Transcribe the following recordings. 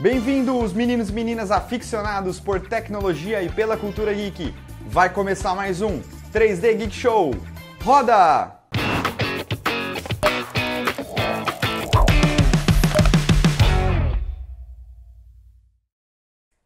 Bem-vindos, meninos e meninas aficionados por tecnologia e pela cultura geek. Vai começar mais um 3D Geek Show. Roda!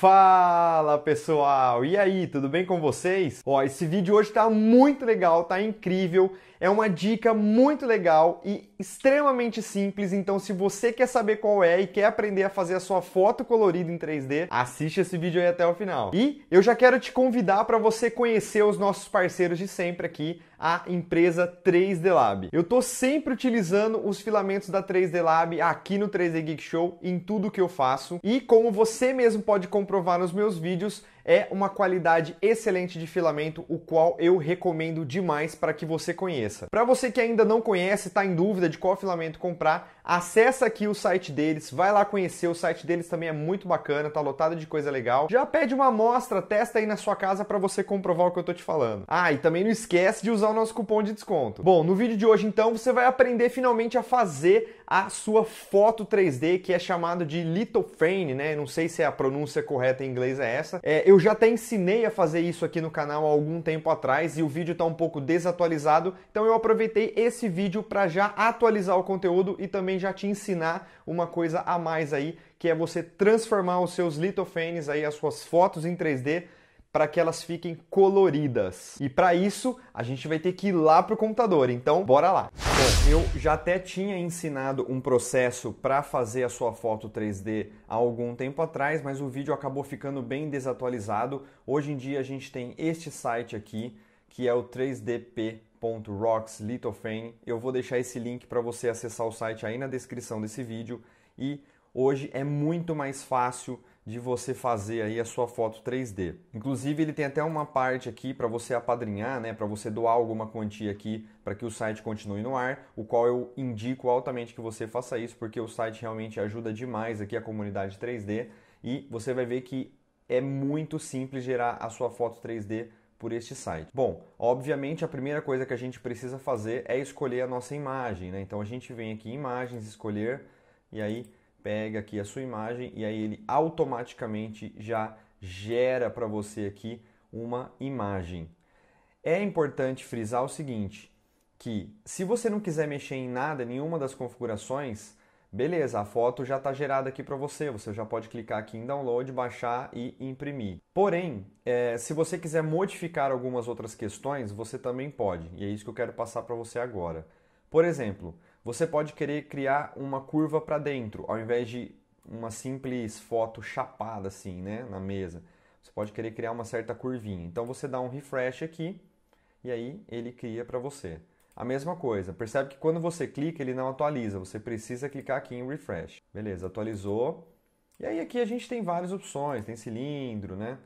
Fala pessoal, e aí, tudo bem com vocês? Ó, esse vídeo hoje tá muito legal, tá incrível, é uma dica muito legal e extremamente simples, então se você quer saber qual é e quer aprender a fazer a sua foto colorida em 3D, assiste esse vídeo aí até o final. E eu já quero te convidar para você conhecer os nossos parceiros de sempre aqui, a empresa 3D Lab. Eu tô sempre utilizando os filamentos da 3D Lab aqui no 3D Geek Show, em tudo que eu faço, e como você mesmo pode comprar comprovar os meus vídeos é uma qualidade excelente de filamento, o qual eu recomendo demais para que você conheça. Para você que ainda não conhece, está em dúvida de qual filamento comprar, acessa aqui o site deles, vai lá conhecer, o site deles também é muito bacana, tá lotado de coisa legal. Já pede uma amostra, testa aí na sua casa para você comprovar o que eu tô te falando. Ah, e também não esquece de usar o nosso cupom de desconto. Bom, no vídeo de hoje então você vai aprender finalmente a fazer a sua foto 3D, que é chamado de lithoframe, né? Não sei se é a pronúncia correta em inglês é essa. É, eu eu já até ensinei a fazer isso aqui no canal há algum tempo atrás e o vídeo está um pouco desatualizado, então eu aproveitei esse vídeo para já atualizar o conteúdo e também já te ensinar uma coisa a mais aí, que é você transformar os seus litofanes aí, as suas fotos em 3D para que elas fiquem coloridas. E para isso, a gente vai ter que ir lá pro computador. Então, bora lá. Bom, eu já até tinha ensinado um processo para fazer a sua foto 3D há algum tempo atrás, mas o vídeo acabou ficando bem desatualizado. Hoje em dia a gente tem este site aqui, que é o 3DP Eu vou deixar esse link para você acessar o site aí na descrição desse vídeo e hoje é muito mais fácil de você fazer aí a sua foto 3D. Inclusive, ele tem até uma parte aqui para você apadrinhar, né, para você doar alguma quantia aqui para que o site continue no ar, o qual eu indico altamente que você faça isso, porque o site realmente ajuda demais aqui a comunidade 3D e você vai ver que é muito simples gerar a sua foto 3D por este site. Bom, obviamente a primeira coisa que a gente precisa fazer é escolher a nossa imagem, né? Então a gente vem aqui em imagens, escolher e aí pega aqui a sua imagem e aí ele automaticamente já gera para você aqui uma imagem. É importante frisar o seguinte, que se você não quiser mexer em nada, nenhuma das configurações, beleza, a foto já está gerada aqui para você, você já pode clicar aqui em download, baixar e imprimir. Porém, é, se você quiser modificar algumas outras questões, você também pode, e é isso que eu quero passar para você agora. Por exemplo, você pode querer criar uma curva para dentro, ao invés de uma simples foto chapada assim, né, na mesa. Você pode querer criar uma certa curvinha. Então você dá um refresh aqui e aí ele cria para você. A mesma coisa, percebe que quando você clica ele não atualiza, você precisa clicar aqui em refresh. Beleza, atualizou. E aí aqui a gente tem várias opções, tem cilindro, né?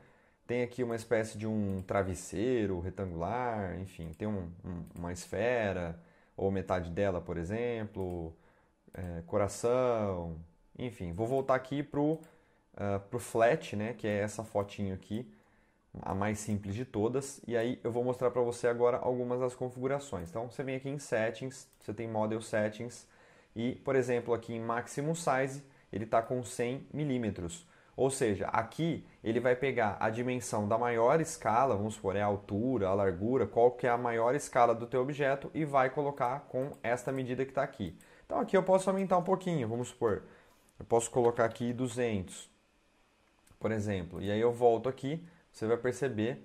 Tem aqui uma espécie de um travesseiro retangular, enfim, tem um, um, uma esfera, ou metade dela, por exemplo, é, coração, enfim. Vou voltar aqui pro, uh, pro flat, né, que é essa fotinho aqui, a mais simples de todas, e aí eu vou mostrar para você agora algumas das configurações. Então você vem aqui em Settings, você tem Model Settings, e por exemplo aqui em Maximum Size, ele está com 100 milímetros. Ou seja, aqui ele vai pegar a dimensão da maior escala, vamos supor, é a altura, a largura, qual que é a maior escala do teu objeto e vai colocar com esta medida que está aqui. Então aqui eu posso aumentar um pouquinho, vamos supor, eu posso colocar aqui 200, por exemplo. E aí eu volto aqui, você vai perceber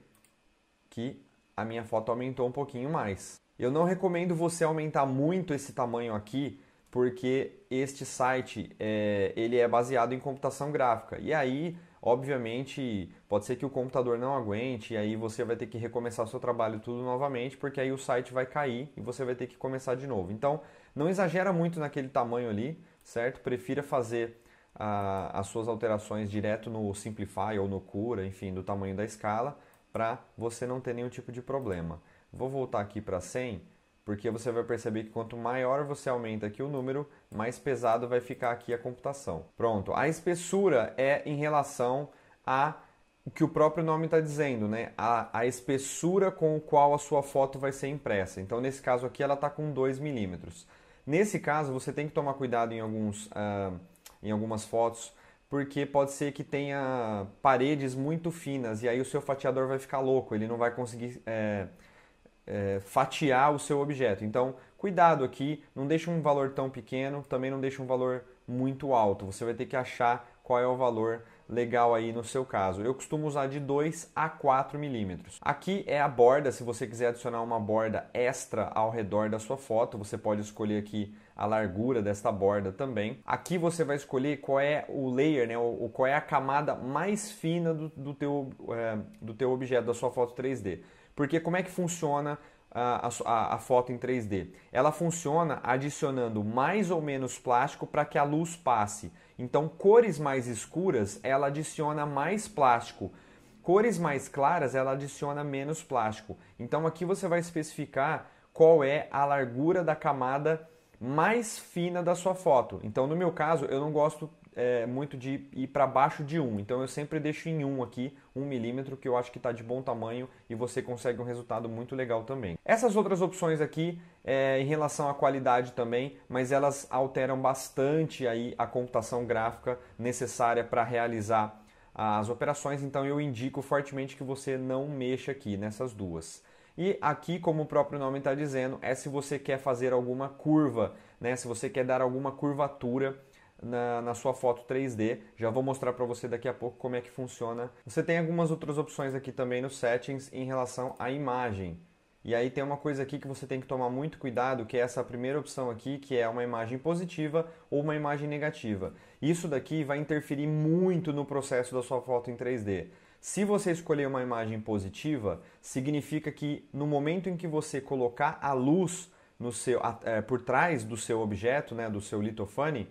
que a minha foto aumentou um pouquinho mais. Eu não recomendo você aumentar muito esse tamanho aqui, porque este site é, ele é baseado em computação gráfica. E aí, obviamente, pode ser que o computador não aguente, e aí você vai ter que recomeçar o seu trabalho tudo novamente, porque aí o site vai cair e você vai ter que começar de novo. Então, não exagera muito naquele tamanho ali, certo? Prefira fazer a, as suas alterações direto no Simplify ou no Cura, enfim, do tamanho da escala, para você não ter nenhum tipo de problema. Vou voltar aqui para 100 porque você vai perceber que quanto maior você aumenta aqui o número, mais pesado vai ficar aqui a computação. Pronto, a espessura é em relação a o que o próprio nome está dizendo, né? A, a espessura com o qual a sua foto vai ser impressa. Então, nesse caso aqui, ela está com 2 milímetros. Nesse caso, você tem que tomar cuidado em, alguns, uh, em algumas fotos, porque pode ser que tenha paredes muito finas e aí o seu fatiador vai ficar louco, ele não vai conseguir eh, é, fatiar o seu objeto. Então, cuidado aqui, não deixe um valor tão pequeno, também não deixe um valor muito alto. Você vai ter que achar qual é o valor legal aí no seu caso. Eu costumo usar de 2 a 4 milímetros. Aqui é a borda, se você quiser adicionar uma borda extra ao redor da sua foto, você pode escolher aqui a largura desta borda também. Aqui você vai escolher qual é o layer, né, o qual é a camada mais fina do, do, teu, é, do teu objeto, da sua foto 3D. Porque como é que funciona a, a, a, foto em 3D? Ela funciona adicionando mais ou menos plástico para que a luz passe. Então, cores mais escuras, ela adiciona mais plástico. Cores mais claras, ela adiciona menos plástico. Então, aqui você vai especificar qual é a largura da camada mais fina da sua foto. Então, no meu caso, eu não gosto é, muito de ir para baixo de 1. Então eu sempre deixo em 1 aqui, 1 milímetro, que eu acho que está de bom tamanho e você consegue um resultado muito legal também. Essas outras opções aqui, é, em relação à qualidade também, mas elas alteram bastante aí a computação gráfica necessária para realizar as operações, então eu indico fortemente que você não mexa aqui nessas duas. E aqui, como o próprio nome está dizendo, é se você quer fazer alguma curva, né? se você quer dar alguma curvatura na, na sua foto 3D. Já vou mostrar para você daqui a pouco como é que funciona. Você tem algumas outras opções aqui também nos Settings em relação à imagem. E aí tem uma coisa aqui que você tem que tomar muito cuidado, que é essa primeira opção aqui, que é uma imagem positiva ou uma imagem negativa. Isso daqui vai interferir muito no processo da sua foto em 3D. Se você escolher uma imagem positiva, significa que no momento em que você colocar a luz no seu, é, por trás do seu objeto, né, do seu litofane,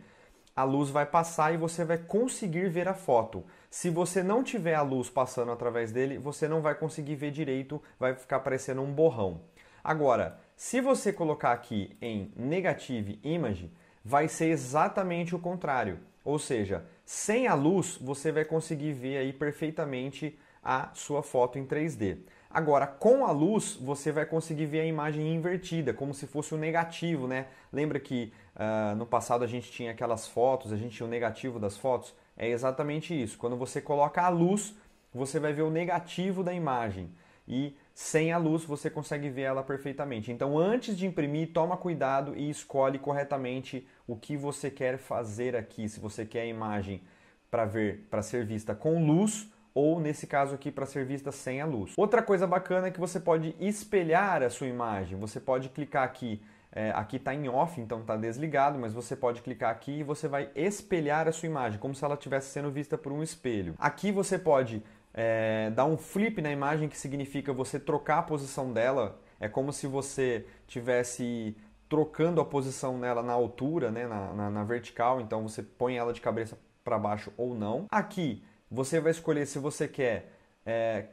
a luz vai passar e você vai conseguir ver a foto. Se você não tiver a luz passando através dele, você não vai conseguir ver direito, vai ficar parecendo um borrão. Agora, se você colocar aqui em negative image, vai ser exatamente o contrário. Ou seja, sem a luz, você vai conseguir ver aí perfeitamente a sua foto em 3D. Agora, com a luz, você vai conseguir ver a imagem invertida, como se fosse o um negativo, né? Lembra que Uh, no passado a gente tinha aquelas fotos, a gente tinha o negativo das fotos. É exatamente isso. Quando você coloca a luz, você vai ver o negativo da imagem. E sem a luz você consegue ver ela perfeitamente. Então, antes de imprimir, toma cuidado e escolhe corretamente o que você quer fazer aqui. Se você quer a imagem para ver, para ser vista com luz ou nesse caso aqui para ser vista sem a luz. Outra coisa bacana é que você pode espelhar a sua imagem. Você pode clicar aqui é, aqui está em off, então está desligado, mas você pode clicar aqui e você vai espelhar a sua imagem, como se ela estivesse sendo vista por um espelho. Aqui você pode é, dar um flip na imagem, que significa você trocar a posição dela. É como se você tivesse trocando a posição dela na altura, né, na, na, na vertical, então você põe ela de cabeça para baixo ou não. Aqui você vai escolher se você quer é,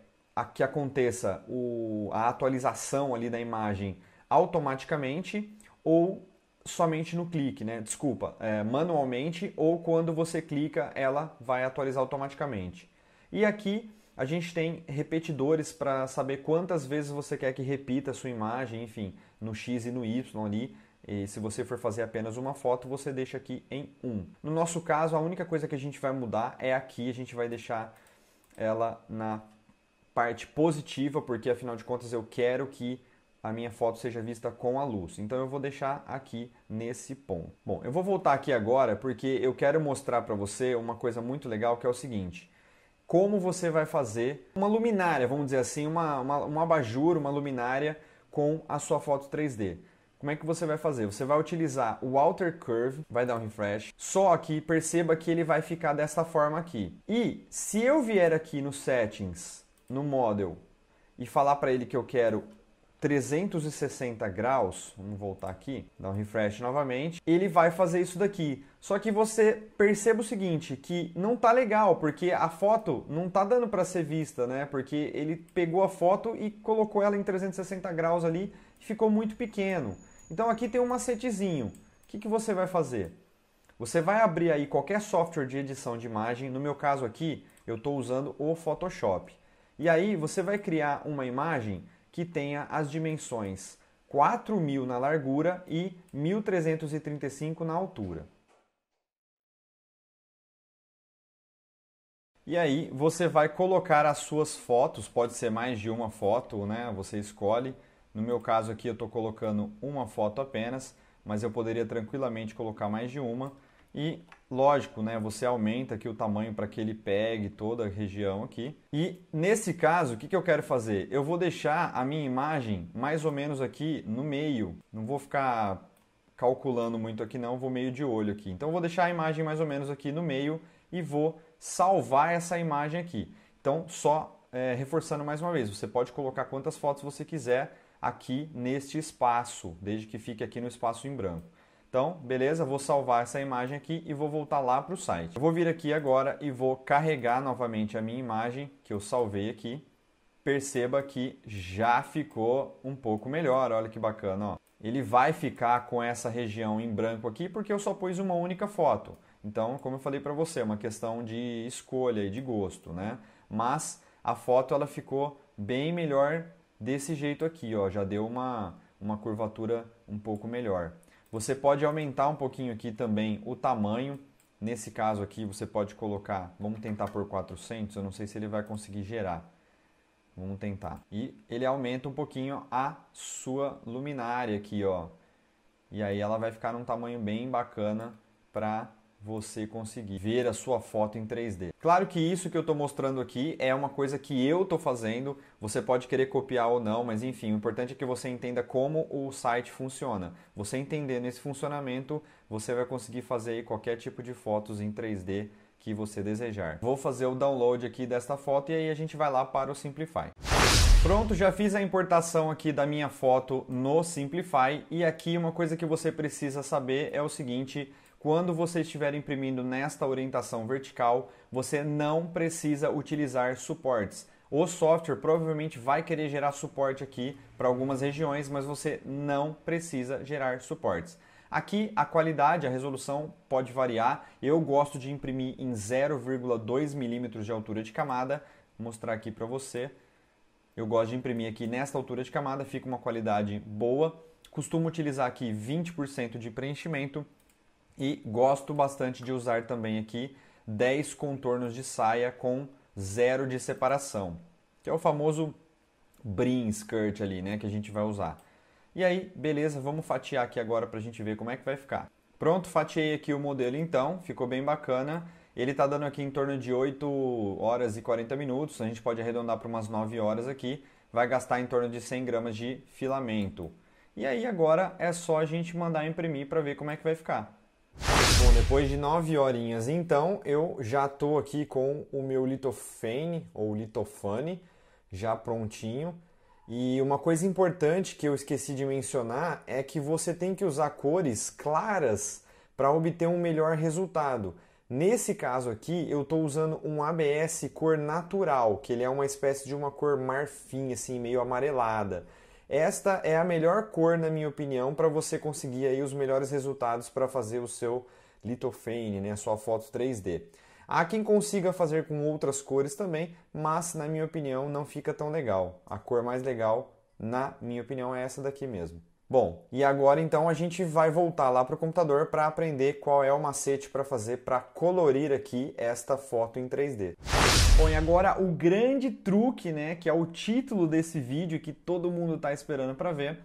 que aconteça o, a atualização ali da imagem automaticamente ou somente no clique, né? Desculpa, é, manualmente ou quando você clica, ela vai atualizar automaticamente. E aqui a gente tem repetidores para saber quantas vezes você quer que repita a sua imagem, enfim, no X e no Y ali. E se você for fazer apenas uma foto, você deixa aqui em 1. No nosso caso, a única coisa que a gente vai mudar é aqui, a gente vai deixar ela na parte positiva, porque afinal de contas eu quero que a minha foto seja vista com a luz. Então eu vou deixar aqui nesse ponto. Bom, eu vou voltar aqui agora porque eu quero mostrar para você uma coisa muito legal que é o seguinte. Como você vai fazer uma luminária, vamos dizer assim, uma, uma, um abajur, uma luminária com a sua foto 3D. Como é que você vai fazer? Você vai utilizar o Outer Curve, vai dar um refresh, só que perceba que ele vai ficar dessa forma aqui. E se eu vier aqui no Settings, no Model, e falar para ele que eu quero 360 graus, vamos voltar aqui, dar um refresh novamente, ele vai fazer isso daqui. Só que você perceba o seguinte, que não tá legal, porque a foto não tá dando para ser vista, né? Porque ele pegou a foto e colocou ela em 360 graus ali, e ficou muito pequeno. Então aqui tem um macetezinho. O que, que você vai fazer? Você vai abrir aí qualquer software de edição de imagem, no meu caso aqui, eu estou usando o Photoshop. E aí você vai criar uma imagem que tenha as dimensões 4.000 na largura e 1.335 na altura. E aí você vai colocar as suas fotos, pode ser mais de uma foto, né? Você escolhe. No meu caso aqui eu estou colocando uma foto apenas, mas eu poderia tranquilamente colocar mais de uma. E Lógico, né? Você aumenta aqui o tamanho para que ele pegue toda a região aqui. E nesse caso, o que, que eu quero fazer? Eu vou deixar a minha imagem mais ou menos aqui no meio. Não vou ficar calculando muito aqui não, vou meio de olho aqui. Então vou deixar a imagem mais ou menos aqui no meio e vou salvar essa imagem aqui. Então só é, reforçando mais uma vez, você pode colocar quantas fotos você quiser aqui neste espaço, desde que fique aqui no espaço em branco. Então, beleza, vou salvar essa imagem aqui e vou voltar lá para o site. Eu vou vir aqui agora e vou carregar novamente a minha imagem que eu salvei aqui. Perceba que já ficou um pouco melhor, olha que bacana. Ó. Ele vai ficar com essa região em branco aqui porque eu só pus uma única foto. Então, como eu falei para você, é uma questão de escolha e de gosto, né? Mas a foto ela ficou bem melhor desse jeito aqui, ó, já deu uma, uma curvatura um pouco melhor. Você pode aumentar um pouquinho aqui também o tamanho. Nesse caso aqui, você pode colocar, vamos tentar por 400, eu não sei se ele vai conseguir gerar. Vamos tentar. E ele aumenta um pouquinho a sua luminária aqui, ó. E aí ela vai ficar num tamanho bem bacana para você conseguir ver a sua foto em 3D. Claro que isso que eu estou mostrando aqui é uma coisa que eu estou fazendo, você pode querer copiar ou não, mas enfim, o importante é que você entenda como o site funciona. Você entendendo esse funcionamento, você vai conseguir fazer qualquer tipo de fotos em 3D que você desejar. Vou fazer o download aqui desta foto e aí a gente vai lá para o Simplify. Pronto, já fiz a importação aqui da minha foto no Simplify e aqui uma coisa que você precisa saber é o seguinte, quando você estiver imprimindo nesta orientação vertical, você não precisa utilizar suportes. O software provavelmente vai querer gerar suporte aqui para algumas regiões, mas você não precisa gerar suportes. Aqui a qualidade, a resolução pode variar. Eu gosto de imprimir em 0,2 milímetros de altura de camada. Vou mostrar aqui para você. Eu gosto de imprimir aqui nesta altura de camada, fica uma qualidade boa. Costumo utilizar aqui 20% de preenchimento e gosto bastante de usar também aqui 10 contornos de saia com zero de separação, que é o famoso brim skirt ali, né, que a gente vai usar. E aí, beleza, vamos fatiar aqui agora para a gente ver como é que vai ficar. Pronto, fatiei aqui o modelo então, ficou bem bacana. Ele está dando aqui em torno de 8 horas e 40 minutos, a gente pode arredondar para umas 9 horas aqui. Vai gastar em torno de 100 gramas de filamento. E aí agora é só a gente mandar imprimir para ver como é que vai ficar. Bom, depois de 9 horinhas, então, eu já estou aqui com o meu litofane ou litofane já prontinho. E uma coisa importante que eu esqueci de mencionar é que você tem que usar cores claras para obter um melhor resultado. Nesse caso aqui, eu estou usando um ABS cor natural, que ele é uma espécie de uma cor marfim, assim, meio amarelada. Esta é a melhor cor, na minha opinião, para você conseguir aí os melhores resultados para fazer o seu Litofane, né, a sua foto 3D. Há quem consiga fazer com outras cores também, mas na minha opinião não fica tão legal. A cor mais legal, na minha opinião, é essa daqui mesmo. Bom, e agora então a gente vai voltar lá para o computador para aprender qual é o macete para fazer para colorir aqui esta foto em 3D. Bom, e agora o grande truque, né, que é o título desse vídeo que todo mundo está esperando para ver,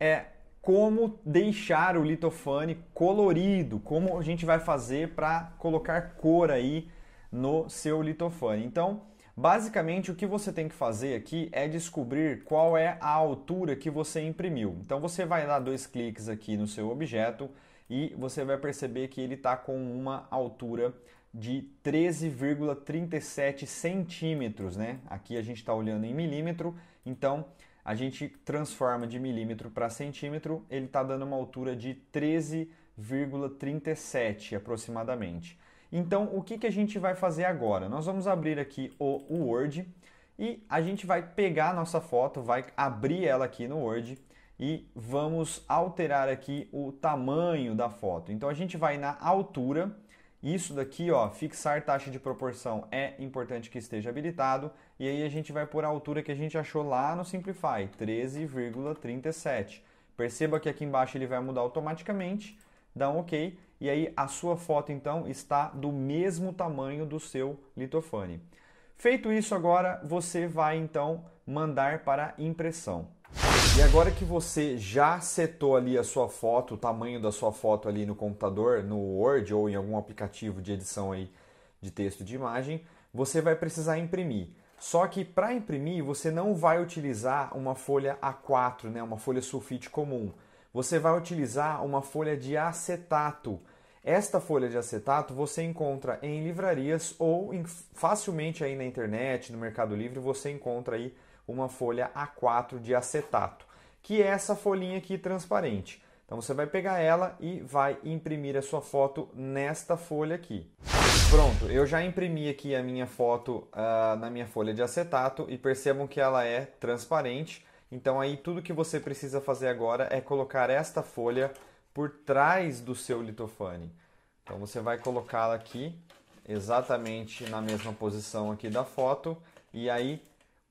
é como deixar o litofane colorido, como a gente vai fazer para colocar cor aí no seu litofane. Então, basicamente o que você tem que fazer aqui é descobrir qual é a altura que você imprimiu. Então você vai dar dois cliques aqui no seu objeto e você vai perceber que ele está com uma altura de 13,37 centímetros, né? Aqui a gente está olhando em milímetro, então a gente transforma de milímetro para centímetro, ele está dando uma altura de 13,37 aproximadamente. Então, o que, que a gente vai fazer agora? Nós vamos abrir aqui o Word e a gente vai pegar a nossa foto, vai abrir ela aqui no Word e vamos alterar aqui o tamanho da foto. Então, a gente vai na altura, isso daqui, ó, fixar taxa de proporção é importante que esteja habilitado e aí a gente vai por a altura que a gente achou lá no Simplify, 13,37. Perceba que aqui embaixo ele vai mudar automaticamente, dá um OK, e aí a sua foto então está do mesmo tamanho do seu litofone. Feito isso agora, você vai então mandar para impressão. E agora que você já setou ali a sua foto, o tamanho da sua foto ali no computador, no Word ou em algum aplicativo de edição aí de texto de imagem, você vai precisar imprimir. Só que para imprimir você não vai utilizar uma folha A4, né, uma folha sulfite comum. Você vai utilizar uma folha de acetato. Esta folha de acetato você encontra em livrarias ou em, facilmente aí na internet, no Mercado Livre, você encontra aí uma folha A4 de acetato, que é essa folhinha aqui transparente. Então você vai pegar ela e vai imprimir a sua foto nesta folha aqui. Pronto, eu já imprimi aqui a minha foto uh, na minha folha de acetato e percebam que ela é transparente. Então aí tudo que você precisa fazer agora é colocar esta folha por trás do seu litofane. Então você vai colocá-la aqui exatamente na mesma posição aqui da foto e aí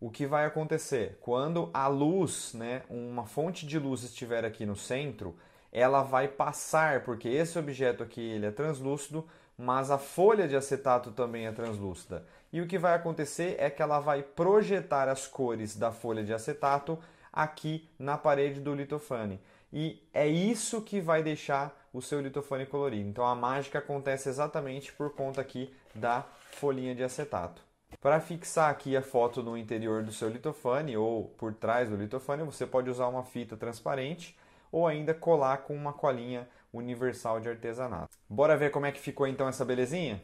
o que vai acontecer? Quando a luz, né, uma fonte de luz estiver aqui no centro, ela vai passar, porque esse objeto aqui ele é translúcido, mas a folha de acetato também é translúcida. E o que vai acontecer é que ela vai projetar as cores da folha de acetato aqui na parede do litofane. E é isso que vai deixar o seu litofane colorido. Então a mágica acontece exatamente por conta aqui da folhinha de acetato. Para fixar aqui a foto no interior do seu litofane ou por trás do litofane, você pode usar uma fita transparente ou ainda colar com uma colinha universal de artesanato. Bora ver como é que ficou então essa belezinha?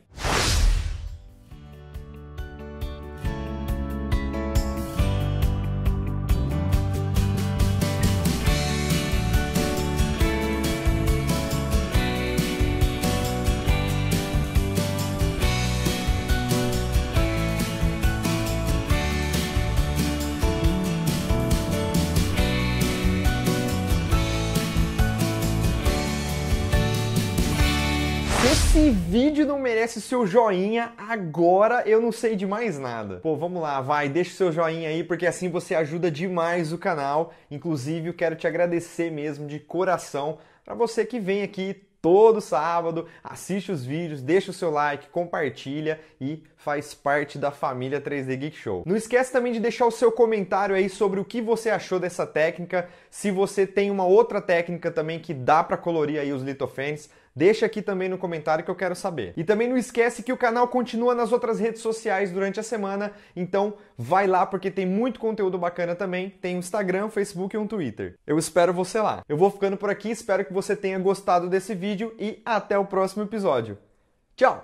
Esse vídeo não merece seu joinha agora, eu não sei de mais nada. Pô, vamos lá, vai, deixa o seu joinha aí, porque assim você ajuda demais o canal. Inclusive, eu quero te agradecer mesmo de coração para você que vem aqui todo sábado, assiste os vídeos, deixa o seu like, compartilha e faz parte da família 3D Geek Show. Não esquece também de deixar o seu comentário aí sobre o que você achou dessa técnica, se você tem uma outra técnica também que dá para colorir aí os litofenes, Deixa aqui também no comentário que eu quero saber. E também não esquece que o canal continua nas outras redes sociais durante a semana, então vai lá porque tem muito conteúdo bacana também. Tem o um Instagram, Facebook e um Twitter. Eu espero você lá. Eu vou ficando por aqui, espero que você tenha gostado desse vídeo e até o próximo episódio. Tchau!